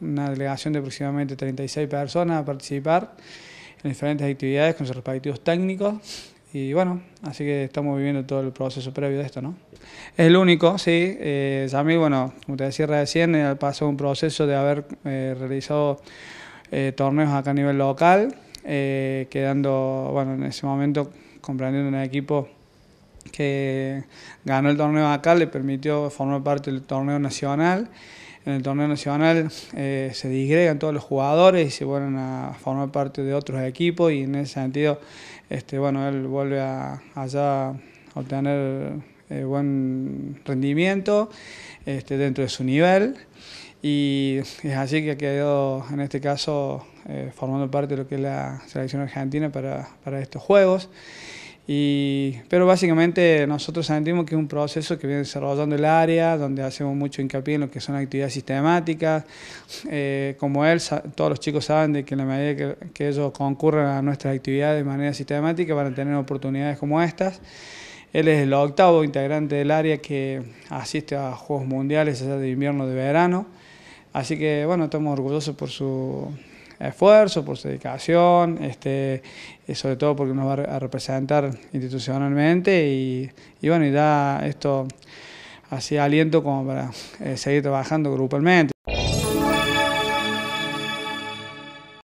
una, delegación de aproximadamente 36 personas a participar en diferentes actividades con sus respectivos técnicos. Y bueno, así que estamos viviendo todo el proceso previo de esto, ¿no? Es el único, sí. Eh, Sammy, bueno, como te decía recién, eh, pasó un proceso de haber eh, realizado eh, torneos acá a nivel local, quedando, bueno, en ese momento comprendiendo un equipo que ganó el torneo acá, le permitió formar parte del torneo nacional en el torneo nacional eh, se disgregan todos los jugadores y se vuelven a formar parte de otros equipos y en ese sentido, este, bueno, él vuelve a, allá obtener eh, buen rendimiento este, dentro de su nivel y es así que ha quedado en este caso eh, formando parte de lo que es la selección argentina para, para estos juegos. Y, pero básicamente nosotros sentimos que es un proceso que viene desarrollando el área, donde hacemos mucho hincapié en lo que son actividades sistemáticas. Eh, como él, todos los chicos saben de que en la medida que, ellos concurren a nuestras actividades de manera sistemática van a tener oportunidades como estas. Él es el octavo integrante del área que asiste a Juegos Mundiales, de invierno, de verano. Así que bueno, estamos orgullosos por su esfuerzo, por su dedicación, este, eh, sobre todo porque nos va a representar institucionalmente y, y bueno, y da esto así aliento como para eh, seguir trabajando grupalmente.